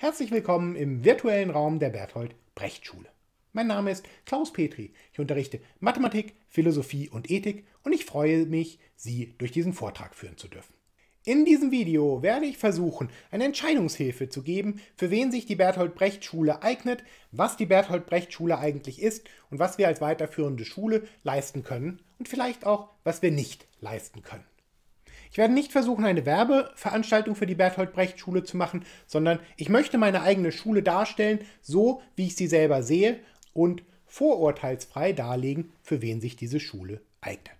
Herzlich willkommen im virtuellen Raum der Berthold Brecht Schule. Mein Name ist Klaus Petri. Ich unterrichte Mathematik, Philosophie und Ethik und ich freue mich, Sie durch diesen Vortrag führen zu dürfen. In diesem Video werde ich versuchen, eine Entscheidungshilfe zu geben, für wen sich die Berthold Brecht Schule eignet, was die Berthold Brecht Schule eigentlich ist und was wir als weiterführende Schule leisten können und vielleicht auch, was wir nicht leisten können. Ich werde nicht versuchen, eine Werbeveranstaltung für die Bertolt Brecht Schule zu machen, sondern ich möchte meine eigene Schule darstellen, so wie ich sie selber sehe und vorurteilsfrei darlegen, für wen sich diese Schule eignet.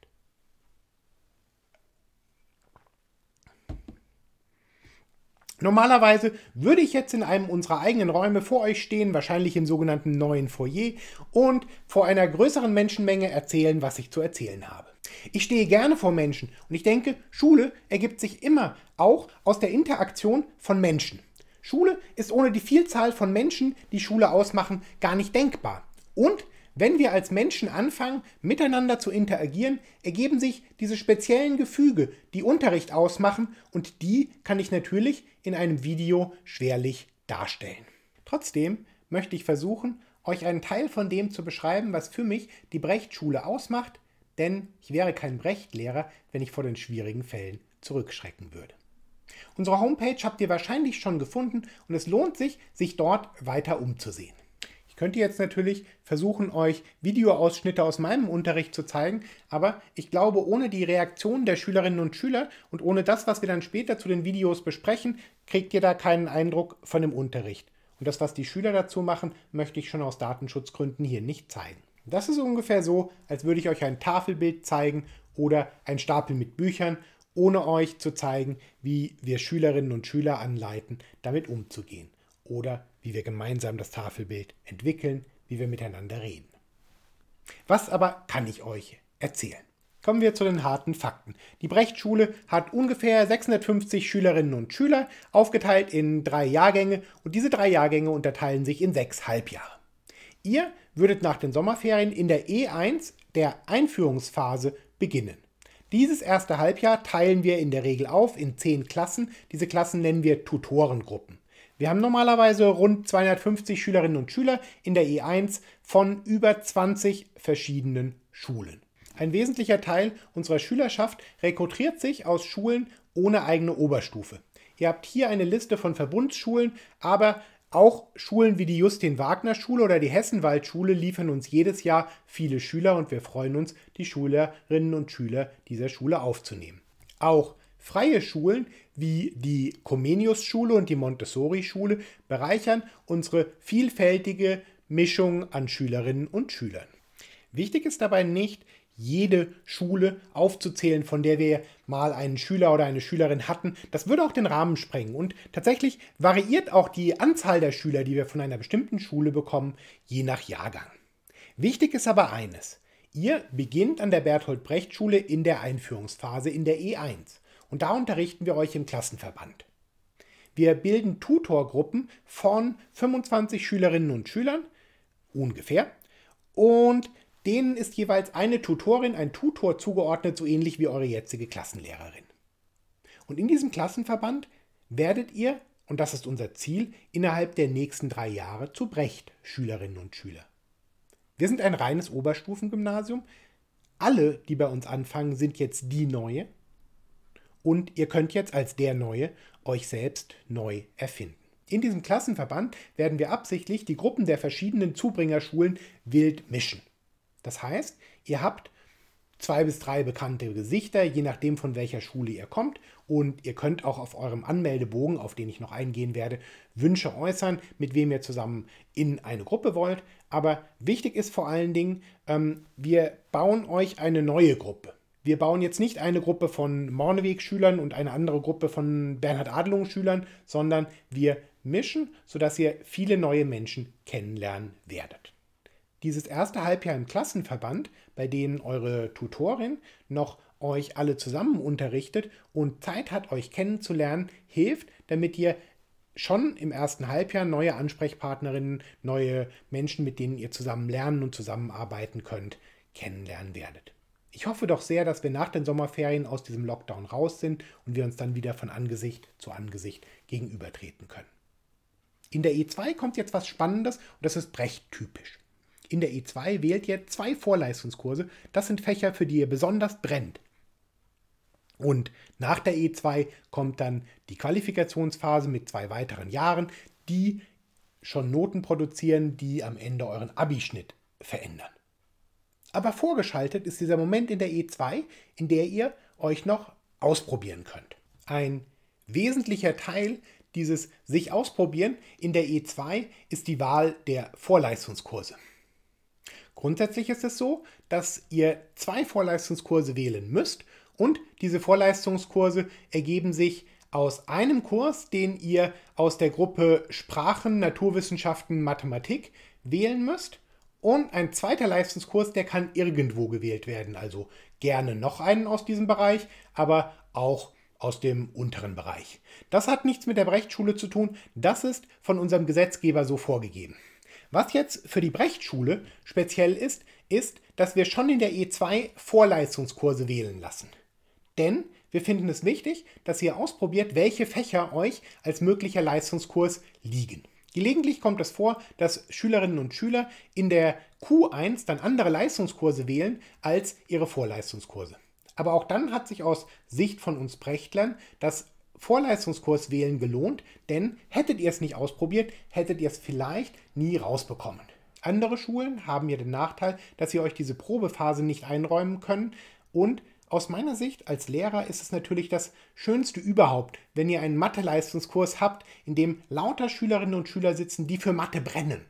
Normalerweise würde ich jetzt in einem unserer eigenen Räume vor euch stehen, wahrscheinlich im sogenannten neuen Foyer, und vor einer größeren Menschenmenge erzählen, was ich zu erzählen habe. Ich stehe gerne vor Menschen und ich denke, Schule ergibt sich immer auch aus der Interaktion von Menschen. Schule ist ohne die Vielzahl von Menschen, die Schule ausmachen, gar nicht denkbar. Und wenn wir als Menschen anfangen, miteinander zu interagieren, ergeben sich diese speziellen Gefüge, die Unterricht ausmachen und die kann ich natürlich in einem Video schwerlich darstellen. Trotzdem möchte ich versuchen, euch einen Teil von dem zu beschreiben, was für mich die Brecht-Schule ausmacht, denn ich wäre kein Brechtlehrer, wenn ich vor den schwierigen Fällen zurückschrecken würde. Unsere Homepage habt ihr wahrscheinlich schon gefunden und es lohnt sich, sich dort weiter umzusehen. Ich könnte jetzt natürlich versuchen, euch Videoausschnitte aus meinem Unterricht zu zeigen, aber ich glaube, ohne die Reaktionen der Schülerinnen und Schüler und ohne das, was wir dann später zu den Videos besprechen, kriegt ihr da keinen Eindruck von dem Unterricht. Und das, was die Schüler dazu machen, möchte ich schon aus Datenschutzgründen hier nicht zeigen. Das ist ungefähr so, als würde ich euch ein Tafelbild zeigen oder ein Stapel mit Büchern, ohne euch zu zeigen, wie wir Schülerinnen und Schüler anleiten, damit umzugehen oder wie wir gemeinsam das Tafelbild entwickeln, wie wir miteinander reden. Was aber kann ich euch erzählen? Kommen wir zu den harten Fakten. Die Brechtschule hat ungefähr 650 Schülerinnen und Schüler, aufgeteilt in drei Jahrgänge, und diese drei Jahrgänge unterteilen sich in sechs Halbjahre. Ihr würdet nach den Sommerferien in der E1 der Einführungsphase beginnen. Dieses erste Halbjahr teilen wir in der Regel auf in zehn Klassen. Diese Klassen nennen wir Tutorengruppen. Wir haben normalerweise rund 250 Schülerinnen und Schüler in der E1 von über 20 verschiedenen Schulen. Ein wesentlicher Teil unserer Schülerschaft rekrutiert sich aus Schulen ohne eigene Oberstufe. Ihr habt hier eine Liste von Verbundsschulen, aber auch Schulen wie die Justin-Wagner-Schule oder die Hessenwald-Schule liefern uns jedes Jahr viele Schüler und wir freuen uns, die Schülerinnen und Schüler dieser Schule aufzunehmen. Auch freie Schulen wie die Comenius-Schule und die Montessori-Schule bereichern unsere vielfältige Mischung an Schülerinnen und Schülern. Wichtig ist dabei nicht, jede Schule aufzuzählen, von der wir mal einen Schüler oder eine Schülerin hatten. Das würde auch den Rahmen sprengen. Und tatsächlich variiert auch die Anzahl der Schüler, die wir von einer bestimmten Schule bekommen, je nach Jahrgang. Wichtig ist aber eines. Ihr beginnt an der Berthold Brecht Schule in der Einführungsphase in der E1 und da unterrichten wir euch im Klassenverband. Wir bilden Tutorgruppen von 25 Schülerinnen und Schülern ungefähr und denen ist jeweils eine Tutorin, ein Tutor zugeordnet, so ähnlich wie eure jetzige Klassenlehrerin. Und in diesem Klassenverband werdet ihr, und das ist unser Ziel, innerhalb der nächsten drei Jahre zu Brecht Schülerinnen und Schüler. Wir sind ein reines Oberstufengymnasium. Alle, die bei uns anfangen, sind jetzt die Neue. Und ihr könnt jetzt als der Neue euch selbst neu erfinden. In diesem Klassenverband werden wir absichtlich die Gruppen der verschiedenen Zubringerschulen wild mischen. Das heißt, ihr habt zwei bis drei bekannte Gesichter, je nachdem von welcher Schule ihr kommt. Und ihr könnt auch auf eurem Anmeldebogen, auf den ich noch eingehen werde, Wünsche äußern, mit wem ihr zusammen in eine Gruppe wollt. Aber wichtig ist vor allen Dingen, ähm, wir bauen euch eine neue Gruppe. Wir bauen jetzt nicht eine Gruppe von Morneweg-Schülern und eine andere Gruppe von Bernhard Adelung-Schülern, sondern wir mischen, sodass ihr viele neue Menschen kennenlernen werdet. Dieses erste Halbjahr im Klassenverband, bei dem eure Tutorin noch euch alle zusammen unterrichtet und Zeit hat, euch kennenzulernen, hilft, damit ihr schon im ersten Halbjahr neue Ansprechpartnerinnen, neue Menschen, mit denen ihr zusammen lernen und zusammenarbeiten könnt, kennenlernen werdet. Ich hoffe doch sehr, dass wir nach den Sommerferien aus diesem Lockdown raus sind und wir uns dann wieder von Angesicht zu Angesicht gegenübertreten können. In der E2 kommt jetzt was Spannendes und das ist Brecht typisch in der E2 wählt ihr zwei Vorleistungskurse. Das sind Fächer, für die ihr besonders brennt. Und nach der E2 kommt dann die Qualifikationsphase mit zwei weiteren Jahren, die schon Noten produzieren, die am Ende euren Abischnitt verändern. Aber vorgeschaltet ist dieser Moment in der E2, in der ihr euch noch ausprobieren könnt. Ein wesentlicher Teil dieses sich ausprobieren in der E2 ist die Wahl der Vorleistungskurse. Grundsätzlich ist es so, dass ihr zwei Vorleistungskurse wählen müsst und diese Vorleistungskurse ergeben sich aus einem Kurs, den ihr aus der Gruppe Sprachen, Naturwissenschaften, Mathematik wählen müsst und ein zweiter Leistungskurs, der kann irgendwo gewählt werden. Also gerne noch einen aus diesem Bereich, aber auch aus dem unteren Bereich. Das hat nichts mit der Brechtschule zu tun, das ist von unserem Gesetzgeber so vorgegeben. Was jetzt für die Brechtschule speziell ist, ist, dass wir schon in der E2 Vorleistungskurse wählen lassen. Denn wir finden es wichtig, dass ihr ausprobiert, welche Fächer euch als möglicher Leistungskurs liegen. Gelegentlich kommt es vor, dass Schülerinnen und Schüler in der Q1 dann andere Leistungskurse wählen als ihre Vorleistungskurse. Aber auch dann hat sich aus Sicht von uns Brechtlern das Vorleistungskurs wählen gelohnt, denn hättet ihr es nicht ausprobiert, hättet ihr es vielleicht nie rausbekommen. Andere Schulen haben ja den Nachteil, dass sie euch diese Probephase nicht einräumen können und aus meiner Sicht als Lehrer ist es natürlich das Schönste überhaupt, wenn ihr einen Mathe-Leistungskurs habt, in dem lauter Schülerinnen und Schüler sitzen, die für Mathe brennen.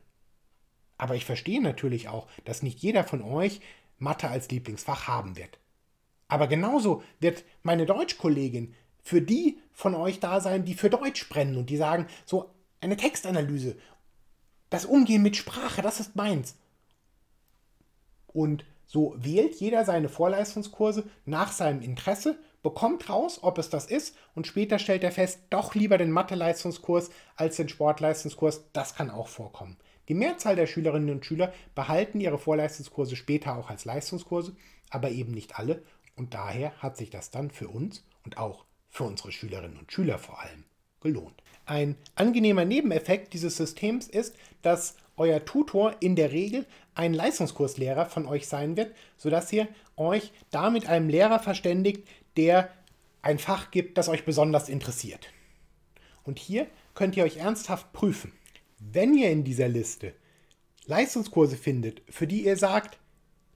Aber ich verstehe natürlich auch, dass nicht jeder von euch Mathe als Lieblingsfach haben wird. Aber genauso wird meine Deutschkollegin für die von euch da sein, die für Deutsch brennen und die sagen, so eine Textanalyse, das Umgehen mit Sprache, das ist meins. Und so wählt jeder seine Vorleistungskurse nach seinem Interesse, bekommt raus, ob es das ist und später stellt er fest, doch lieber den Mathe-Leistungskurs als den Sportleistungskurs, das kann auch vorkommen. Die Mehrzahl der Schülerinnen und Schüler behalten ihre Vorleistungskurse später auch als Leistungskurse, aber eben nicht alle und daher hat sich das dann für uns und auch für unsere Schülerinnen und Schüler vor allem, gelohnt. Ein angenehmer Nebeneffekt dieses Systems ist, dass euer Tutor in der Regel ein Leistungskurslehrer von euch sein wird, sodass ihr euch da mit einem Lehrer verständigt, der ein Fach gibt, das euch besonders interessiert. Und hier könnt ihr euch ernsthaft prüfen. Wenn ihr in dieser Liste Leistungskurse findet, für die ihr sagt,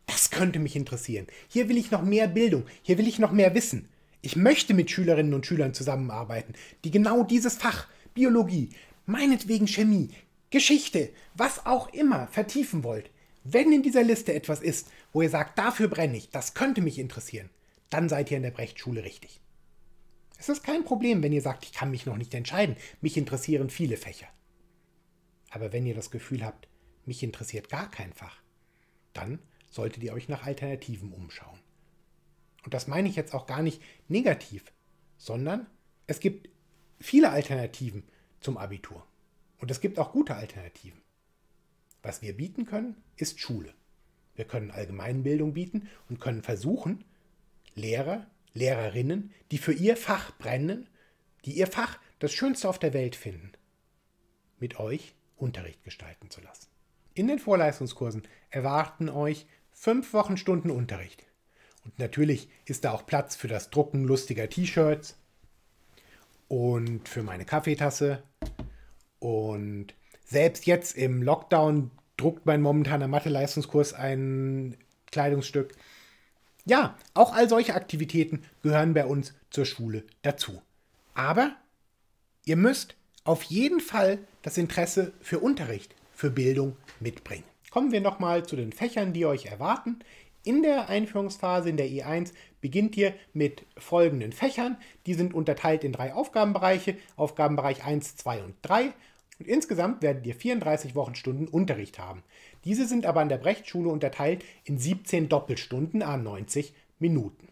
das könnte mich interessieren, hier will ich noch mehr Bildung, hier will ich noch mehr Wissen, ich möchte mit Schülerinnen und Schülern zusammenarbeiten, die genau dieses Fach, Biologie, meinetwegen Chemie, Geschichte, was auch immer vertiefen wollt. Wenn in dieser Liste etwas ist, wo ihr sagt, dafür brenne ich, das könnte mich interessieren, dann seid ihr in der Brechtschule richtig. Es ist kein Problem, wenn ihr sagt, ich kann mich noch nicht entscheiden, mich interessieren viele Fächer. Aber wenn ihr das Gefühl habt, mich interessiert gar kein Fach, dann solltet ihr euch nach Alternativen umschauen und das meine ich jetzt auch gar nicht negativ, sondern es gibt viele Alternativen zum Abitur. Und es gibt auch gute Alternativen. Was wir bieten können, ist Schule. Wir können Allgemeinbildung bieten und können versuchen, Lehrer, Lehrerinnen, die für ihr Fach brennen, die ihr Fach das Schönste auf der Welt finden, mit euch Unterricht gestalten zu lassen. In den Vorleistungskursen erwarten euch fünf Wochenstunden Unterricht. Und natürlich ist da auch Platz für das Drucken lustiger T-Shirts und für meine Kaffeetasse. Und selbst jetzt im Lockdown druckt mein momentaner Mathe-Leistungskurs ein Kleidungsstück. Ja, auch all solche Aktivitäten gehören bei uns zur Schule dazu. Aber ihr müsst auf jeden Fall das Interesse für Unterricht, für Bildung mitbringen. Kommen wir nochmal zu den Fächern, die euch erwarten. In der Einführungsphase in der E1 beginnt ihr mit folgenden Fächern. Die sind unterteilt in drei Aufgabenbereiche, Aufgabenbereich 1, 2 und 3. Und insgesamt werdet ihr 34 Wochenstunden Unterricht haben. Diese sind aber an der Brechtschule unterteilt in 17 Doppelstunden a 90 Minuten.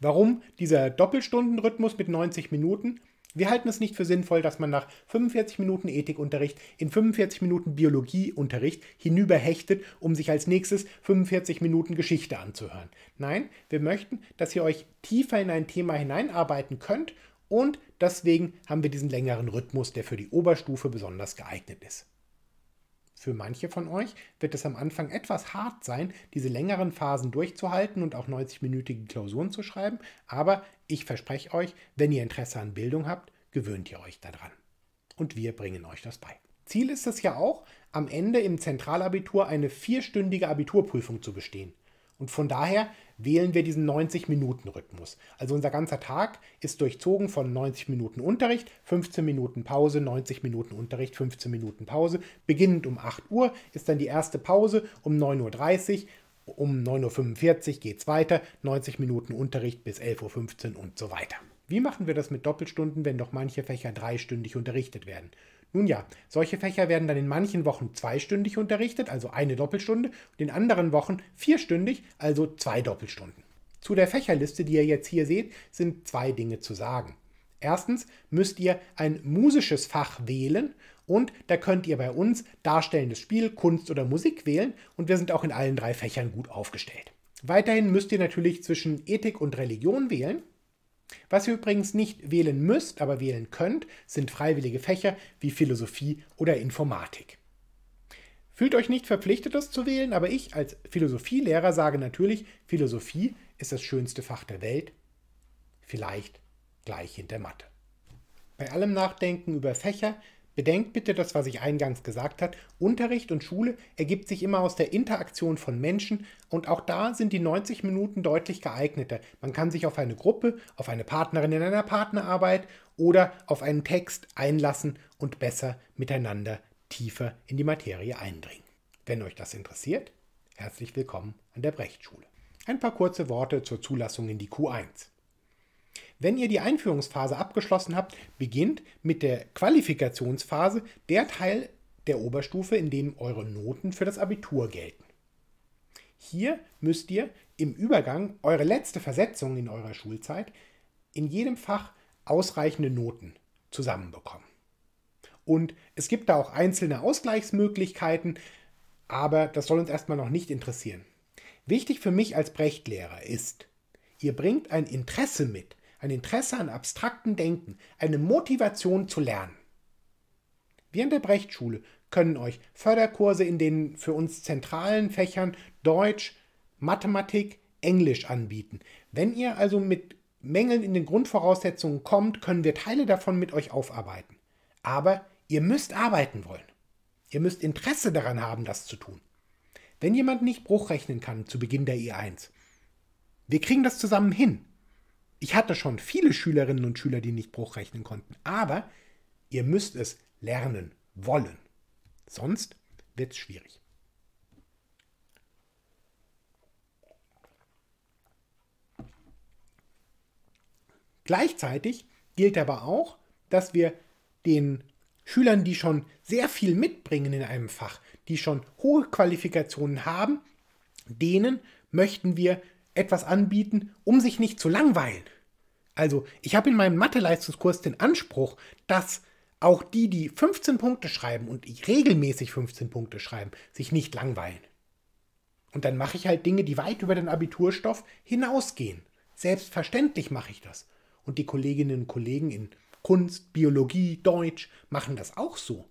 Warum dieser Doppelstundenrhythmus mit 90 Minuten? Wir halten es nicht für sinnvoll, dass man nach 45 Minuten Ethikunterricht in 45 Minuten Biologieunterricht hinüberhechtet, um sich als nächstes 45 Minuten Geschichte anzuhören. Nein, wir möchten, dass ihr euch tiefer in ein Thema hineinarbeiten könnt und deswegen haben wir diesen längeren Rhythmus, der für die Oberstufe besonders geeignet ist. Für manche von euch wird es am Anfang etwas hart sein, diese längeren Phasen durchzuhalten und auch 90-minütige Klausuren zu schreiben, aber ich verspreche euch, wenn ihr Interesse an Bildung habt, gewöhnt ihr euch daran. Und wir bringen euch das bei. Ziel ist es ja auch, am Ende im Zentralabitur eine vierstündige Abiturprüfung zu bestehen. Und von daher wählen wir diesen 90-Minuten-Rhythmus. Also unser ganzer Tag ist durchzogen von 90 Minuten Unterricht, 15 Minuten Pause, 90 Minuten Unterricht, 15 Minuten Pause. Beginnend um 8 Uhr ist dann die erste Pause um 9.30 Uhr. Um 9.45 Uhr geht es weiter, 90 Minuten Unterricht bis 11.15 Uhr und so weiter. Wie machen wir das mit Doppelstunden, wenn doch manche Fächer dreistündig unterrichtet werden? Nun ja, solche Fächer werden dann in manchen Wochen zweistündig unterrichtet, also eine Doppelstunde, und in anderen Wochen vierstündig, also zwei Doppelstunden. Zu der Fächerliste, die ihr jetzt hier seht, sind zwei Dinge zu sagen. Erstens müsst ihr ein musisches Fach wählen und da könnt ihr bei uns darstellendes Spiel, Kunst oder Musik wählen und wir sind auch in allen drei Fächern gut aufgestellt. Weiterhin müsst ihr natürlich zwischen Ethik und Religion wählen was ihr übrigens nicht wählen müsst, aber wählen könnt, sind freiwillige Fächer wie Philosophie oder Informatik. Fühlt euch nicht verpflichtet, das zu wählen, aber ich als Philosophielehrer sage natürlich, Philosophie ist das schönste Fach der Welt, vielleicht gleich hinter Mathe. Bei allem Nachdenken über Fächer Bedenkt bitte das, was ich eingangs gesagt habe. Unterricht und Schule ergibt sich immer aus der Interaktion von Menschen und auch da sind die 90 Minuten deutlich geeigneter. Man kann sich auf eine Gruppe, auf eine Partnerin in einer Partnerarbeit oder auf einen Text einlassen und besser miteinander tiefer in die Materie eindringen. Wenn euch das interessiert, herzlich willkommen an der Brechtschule. Ein paar kurze Worte zur Zulassung in die Q1. Wenn ihr die Einführungsphase abgeschlossen habt, beginnt mit der Qualifikationsphase der Teil der Oberstufe, in dem eure Noten für das Abitur gelten. Hier müsst ihr im Übergang eure letzte Versetzung in eurer Schulzeit in jedem Fach ausreichende Noten zusammenbekommen. Und es gibt da auch einzelne Ausgleichsmöglichkeiten, aber das soll uns erstmal noch nicht interessieren. Wichtig für mich als Brechtlehrer ist, ihr bringt ein Interesse mit, ein Interesse an abstrakten Denken, eine Motivation zu lernen. Wir in der Brechtschule können euch Förderkurse in den für uns zentralen Fächern Deutsch, Mathematik, Englisch anbieten. Wenn ihr also mit Mängeln in den Grundvoraussetzungen kommt, können wir Teile davon mit euch aufarbeiten. Aber ihr müsst arbeiten wollen. Ihr müsst Interesse daran haben, das zu tun. Wenn jemand nicht Bruchrechnen kann zu Beginn der E1, wir kriegen das zusammen hin ich hatte schon viele Schülerinnen und Schüler, die nicht hochrechnen konnten, aber ihr müsst es lernen wollen. Sonst wird es schwierig. Gleichzeitig gilt aber auch, dass wir den Schülern, die schon sehr viel mitbringen in einem Fach, die schon hohe Qualifikationen haben, denen möchten wir etwas anbieten, um sich nicht zu langweilen. Also, ich habe in meinem Mathe-Leistungskurs den Anspruch, dass auch die, die 15 Punkte schreiben und ich regelmäßig 15 Punkte schreiben, sich nicht langweilen. Und dann mache ich halt Dinge, die weit über den Abiturstoff hinausgehen. Selbstverständlich mache ich das. Und die Kolleginnen und Kollegen in Kunst, Biologie, Deutsch machen das auch so.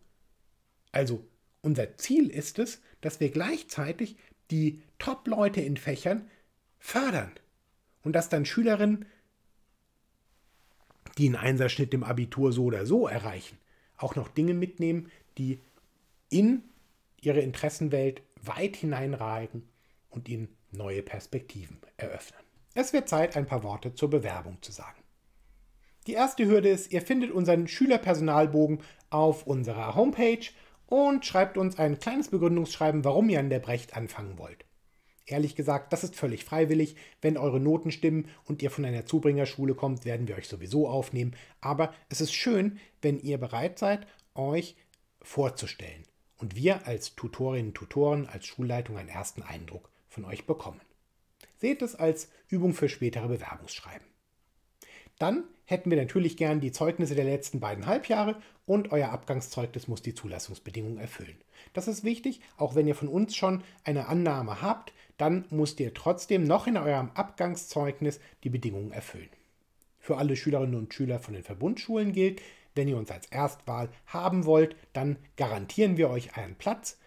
Also, unser Ziel ist es, dass wir gleichzeitig die Top-Leute in Fächern fördern. Und dass dann Schülerinnen, die einen Einserschnitt im Abitur so oder so erreichen, auch noch Dinge mitnehmen, die in ihre Interessenwelt weit hineinragen und ihnen neue Perspektiven eröffnen. Es wird Zeit, ein paar Worte zur Bewerbung zu sagen. Die erste Hürde ist, ihr findet unseren Schülerpersonalbogen auf unserer Homepage und schreibt uns ein kleines Begründungsschreiben, warum ihr an der Brecht anfangen wollt. Ehrlich gesagt, das ist völlig freiwillig. Wenn eure Noten stimmen und ihr von einer Zubringerschule kommt, werden wir euch sowieso aufnehmen. Aber es ist schön, wenn ihr bereit seid, euch vorzustellen und wir als Tutorinnen und Tutoren, als Schulleitung einen ersten Eindruck von euch bekommen. Seht es als Übung für spätere Bewerbungsschreiben. Dann hätten wir natürlich gern die Zeugnisse der letzten beiden Halbjahre und euer Abgangszeugnis muss die Zulassungsbedingungen erfüllen. Das ist wichtig, auch wenn ihr von uns schon eine Annahme habt, dann müsst ihr trotzdem noch in eurem Abgangszeugnis die Bedingungen erfüllen. Für alle Schülerinnen und Schüler von den Verbundschulen gilt, wenn ihr uns als Erstwahl haben wollt, dann garantieren wir euch einen Platz.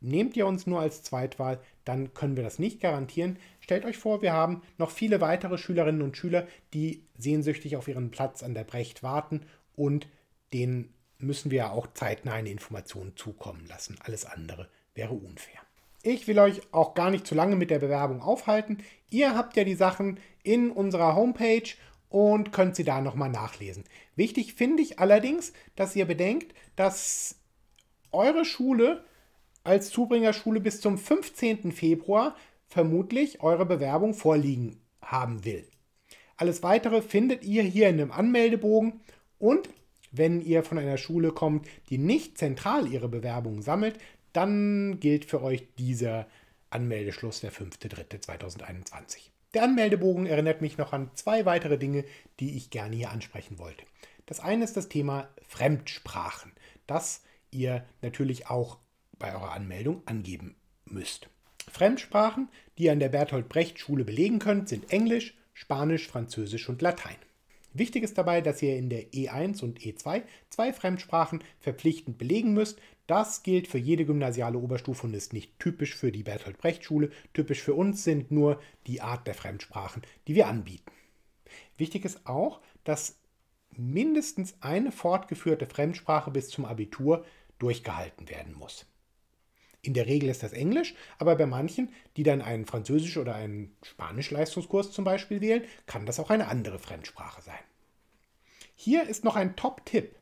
Nehmt ihr uns nur als Zweitwahl, dann können wir das nicht garantieren. Stellt euch vor, wir haben noch viele weitere Schülerinnen und Schüler, die sehnsüchtig auf ihren Platz an der Brecht warten und denen müssen wir ja auch zeitnah eine Information zukommen lassen. Alles andere wäre unfair. Ich will euch auch gar nicht zu lange mit der Bewerbung aufhalten. Ihr habt ja die Sachen in unserer Homepage und könnt sie da nochmal nachlesen. Wichtig finde ich allerdings, dass ihr bedenkt, dass eure Schule als Zubringerschule bis zum 15. Februar vermutlich eure Bewerbung vorliegen haben will. Alles weitere findet ihr hier in dem Anmeldebogen und wenn ihr von einer Schule kommt, die nicht zentral ihre Bewerbungen sammelt, dann gilt für euch dieser Anmeldeschluss der 5.3.2021. Der Anmeldebogen erinnert mich noch an zwei weitere Dinge, die ich gerne hier ansprechen wollte. Das eine ist das Thema Fremdsprachen, das ihr natürlich auch bei eurer Anmeldung angeben müsst. Fremdsprachen, die ihr an der Bertolt Brecht Schule belegen könnt, sind Englisch, Spanisch, Französisch und Latein. Wichtig ist dabei, dass ihr in der E1 und E2 zwei Fremdsprachen verpflichtend belegen müsst. Das gilt für jede gymnasiale Oberstufe und ist nicht typisch für die Bertolt Brecht Schule. Typisch für uns sind nur die Art der Fremdsprachen, die wir anbieten. Wichtig ist auch, dass mindestens eine fortgeführte Fremdsprache bis zum Abitur durchgehalten werden muss. In der Regel ist das Englisch, aber bei manchen, die dann einen Französisch- oder einen Spanisch-Leistungskurs zum Beispiel wählen, kann das auch eine andere Fremdsprache sein. Hier ist noch ein Top-Tipp.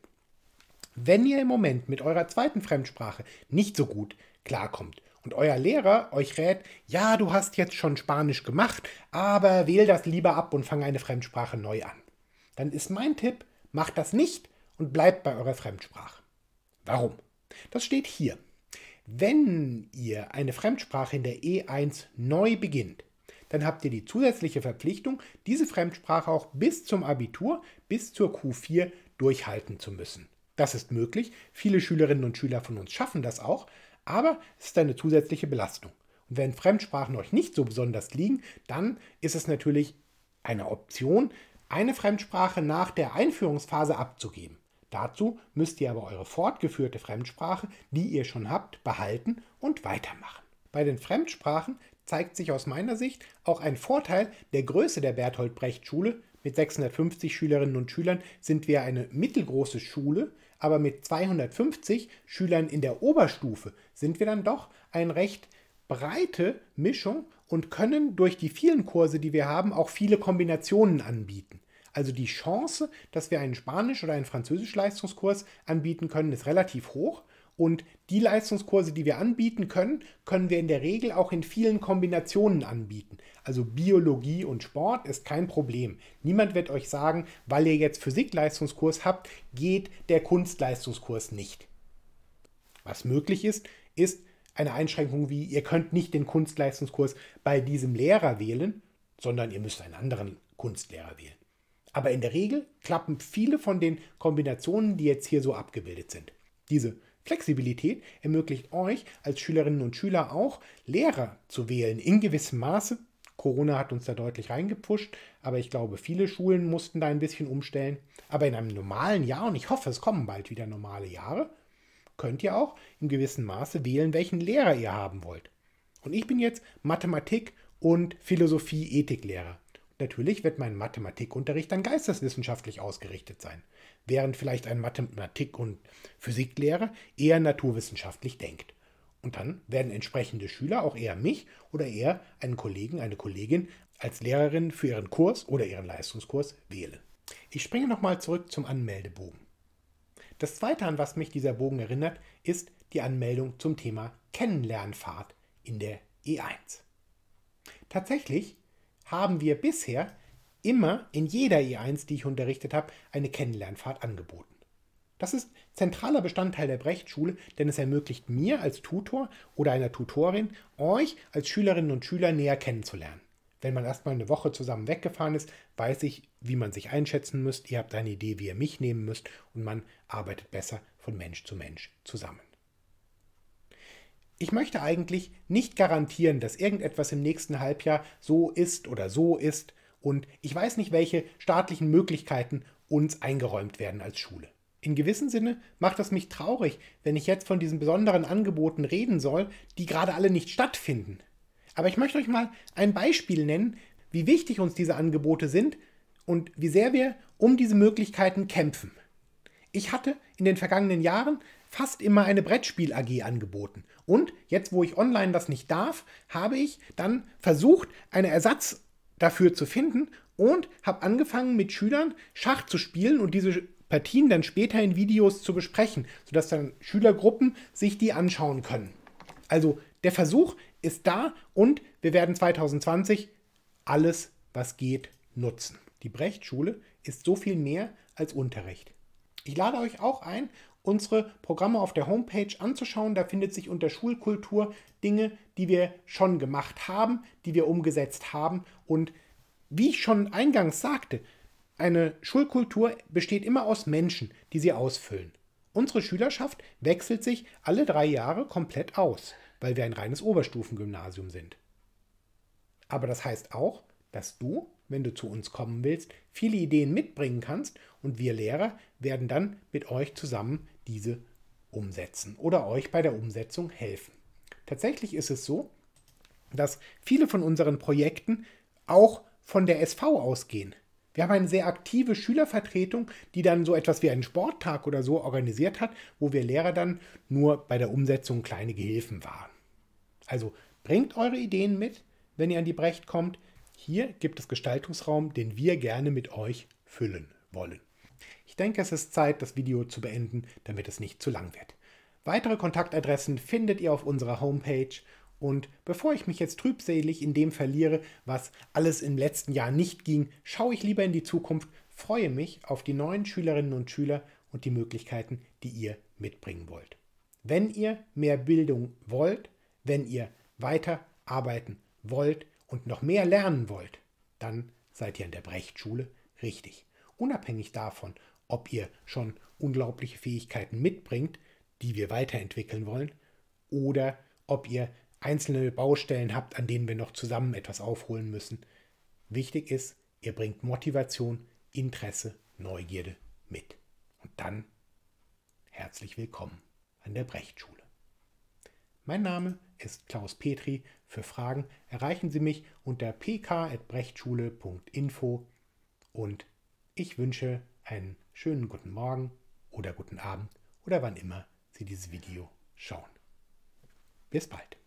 Wenn ihr im Moment mit eurer zweiten Fremdsprache nicht so gut klarkommt und euer Lehrer euch rät, ja, du hast jetzt schon Spanisch gemacht, aber wähl das lieber ab und fang eine Fremdsprache neu an, dann ist mein Tipp, macht das nicht und bleibt bei eurer Fremdsprache. Warum? Das steht hier wenn ihr eine Fremdsprache in der E1 neu beginnt, dann habt ihr die zusätzliche Verpflichtung, diese Fremdsprache auch bis zum Abitur, bis zur Q4 durchhalten zu müssen. Das ist möglich, viele Schülerinnen und Schüler von uns schaffen das auch, aber es ist eine zusätzliche Belastung. Und wenn Fremdsprachen euch nicht so besonders liegen, dann ist es natürlich eine Option, eine Fremdsprache nach der Einführungsphase abzugeben. Dazu müsst ihr aber eure fortgeführte Fremdsprache, die ihr schon habt, behalten und weitermachen. Bei den Fremdsprachen zeigt sich aus meiner Sicht auch ein Vorteil der Größe der Berthold Brecht Schule. Mit 650 Schülerinnen und Schülern sind wir eine mittelgroße Schule, aber mit 250 Schülern in der Oberstufe sind wir dann doch eine recht breite Mischung und können durch die vielen Kurse, die wir haben, auch viele Kombinationen anbieten. Also die Chance, dass wir einen Spanisch- oder einen Französisch-Leistungskurs anbieten können, ist relativ hoch. Und die Leistungskurse, die wir anbieten können, können wir in der Regel auch in vielen Kombinationen anbieten. Also Biologie und Sport ist kein Problem. Niemand wird euch sagen, weil ihr jetzt Physik-Leistungskurs habt, geht der Kunstleistungskurs nicht. Was möglich ist, ist eine Einschränkung wie, ihr könnt nicht den Kunstleistungskurs bei diesem Lehrer wählen, sondern ihr müsst einen anderen Kunstlehrer wählen. Aber in der Regel klappen viele von den Kombinationen, die jetzt hier so abgebildet sind. Diese Flexibilität ermöglicht euch als Schülerinnen und Schüler auch, Lehrer zu wählen in gewissem Maße. Corona hat uns da deutlich reingepusht, aber ich glaube, viele Schulen mussten da ein bisschen umstellen. Aber in einem normalen Jahr, und ich hoffe, es kommen bald wieder normale Jahre, könnt ihr auch in gewissem Maße wählen, welchen Lehrer ihr haben wollt. Und ich bin jetzt Mathematik- und Philosophie-Ethiklehrer. Natürlich wird mein Mathematikunterricht dann geisteswissenschaftlich ausgerichtet sein, während vielleicht ein Mathematik- und Physiklehrer eher naturwissenschaftlich denkt. Und dann werden entsprechende Schüler auch eher mich oder eher einen Kollegen, eine Kollegin als Lehrerin für ihren Kurs oder ihren Leistungskurs wählen. Ich springe nochmal zurück zum Anmeldebogen. Das zweite, an was mich dieser Bogen erinnert, ist die Anmeldung zum Thema Kennenlernfahrt in der E1. Tatsächlich haben wir bisher immer in jeder E1, die ich unterrichtet habe, eine Kennenlernfahrt angeboten. Das ist zentraler Bestandteil der Brechtschule, denn es ermöglicht mir als Tutor oder einer Tutorin, euch als Schülerinnen und Schüler näher kennenzulernen. Wenn man erstmal eine Woche zusammen weggefahren ist, weiß ich, wie man sich einschätzen müsst, ihr habt eine Idee, wie ihr mich nehmen müsst und man arbeitet besser von Mensch zu Mensch zusammen ich möchte eigentlich nicht garantieren, dass irgendetwas im nächsten Halbjahr so ist oder so ist und ich weiß nicht, welche staatlichen Möglichkeiten uns eingeräumt werden als Schule. In gewissem Sinne macht es mich traurig, wenn ich jetzt von diesen besonderen Angeboten reden soll, die gerade alle nicht stattfinden. Aber ich möchte euch mal ein Beispiel nennen, wie wichtig uns diese Angebote sind und wie sehr wir um diese Möglichkeiten kämpfen. Ich hatte in den vergangenen Jahren fast immer eine Brettspiel-AG angeboten. Und jetzt, wo ich online das nicht darf, habe ich dann versucht, einen Ersatz dafür zu finden und habe angefangen, mit Schülern Schach zu spielen und diese Partien dann später in Videos zu besprechen, sodass dann Schülergruppen sich die anschauen können. Also der Versuch ist da und wir werden 2020 alles, was geht, nutzen. Die Brechtschule ist so viel mehr als Unterricht. Ich lade euch auch ein, unsere Programme auf der Homepage anzuschauen. Da findet sich unter Schulkultur Dinge, die wir schon gemacht haben, die wir umgesetzt haben. Und wie ich schon eingangs sagte, eine Schulkultur besteht immer aus Menschen, die sie ausfüllen. Unsere Schülerschaft wechselt sich alle drei Jahre komplett aus, weil wir ein reines Oberstufengymnasium sind. Aber das heißt auch, dass du, wenn du zu uns kommen willst, viele Ideen mitbringen kannst und wir Lehrer werden dann mit euch zusammen diese umsetzen oder euch bei der Umsetzung helfen. Tatsächlich ist es so, dass viele von unseren Projekten auch von der SV ausgehen. Wir haben eine sehr aktive Schülervertretung, die dann so etwas wie einen Sporttag oder so organisiert hat, wo wir Lehrer dann nur bei der Umsetzung kleine Gehilfen waren. Also bringt eure Ideen mit, wenn ihr an die Brecht kommt. Hier gibt es Gestaltungsraum, den wir gerne mit euch füllen wollen denke, es ist Zeit, das Video zu beenden, damit es nicht zu lang wird. Weitere Kontaktadressen findet ihr auf unserer Homepage. Und bevor ich mich jetzt trübselig in dem verliere, was alles im letzten Jahr nicht ging, schaue ich lieber in die Zukunft, freue mich auf die neuen Schülerinnen und Schüler und die Möglichkeiten, die ihr mitbringen wollt. Wenn ihr mehr Bildung wollt, wenn ihr weiter arbeiten wollt und noch mehr lernen wollt, dann seid ihr an der Brechtschule richtig. Unabhängig davon, ob ihr schon unglaubliche Fähigkeiten mitbringt, die wir weiterentwickeln wollen, oder ob ihr einzelne Baustellen habt, an denen wir noch zusammen etwas aufholen müssen. Wichtig ist, ihr bringt Motivation, Interesse, Neugierde mit. Und dann herzlich willkommen an der Brechtschule. Mein Name ist Klaus Petri. Für Fragen erreichen Sie mich unter pk.brechtschule.info und ich wünsche einen schönen guten Morgen oder guten Abend oder wann immer Sie dieses Video schauen. Bis bald.